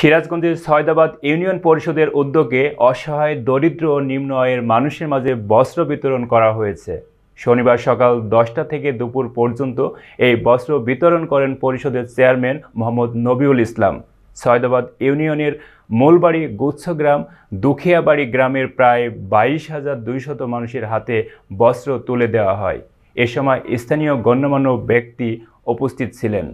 সিরাজগঞ্জের সয়দাবাদ ইউনিয়ন পরিষদের উদ্যোগে অসহায় দরিদ্র ও নিম্ন আয়ের মানুষের মাঝে বস্ত্র বিতরণ করা হয়েছে শনিবার সকাল দশটা থেকে দুপুর পর্যন্ত এই বস্ত্র বিতরণ করেন পরিষদের চেয়ারম্যান মোহাম্মদ নবিউল ইসলাম সয়দাবাদ ইউনিয়নের মূলবাড়ি গুচ্ছগ্রাম দুখিয়াবাড়ি গ্রামের প্রায় বাইশ হাজার দুইশত মানুষের হাতে বস্ত্র তুলে দেওয়া হয় এ সময় স্থানীয় গণ্যমান্য ব্যক্তি উপস্থিত ছিলেন